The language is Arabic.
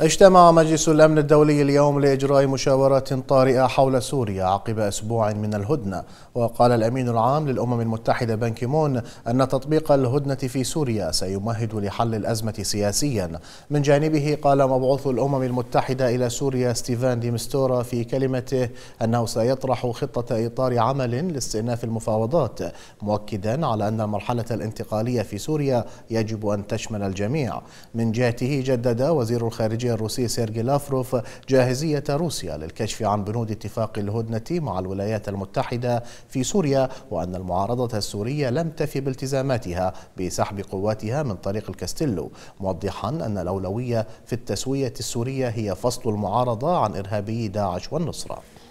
اجتمع مجلس الأمن الدولي اليوم لإجراء مشاورات طارئة حول سوريا عقب أسبوع من الهدنة وقال الأمين العام للأمم المتحدة بانكيمون أن تطبيق الهدنة في سوريا سيمهد لحل الأزمة سياسيا من جانبه قال مبعوث الأمم المتحدة إلى سوريا ستيفان ديمستورا في كلمته أنه سيطرح خطة إطار عمل لاستئناف المفاوضات مؤكدا على أن المرحلة الانتقالية في سوريا يجب أن تشمل الجميع من جهته جدد وزير الخارجية الخارجية الروسي سيرجي لافروف جاهزية روسيا للكشف عن بنود اتفاق الهدنة مع الولايات المتحدة في سوريا وأن المعارضة السورية لم تفي بالتزاماتها بسحب قواتها من طريق الكاستيلو موضحا أن الأولوية في التسوية السورية هي فصل المعارضة عن إرهابي داعش والنصرة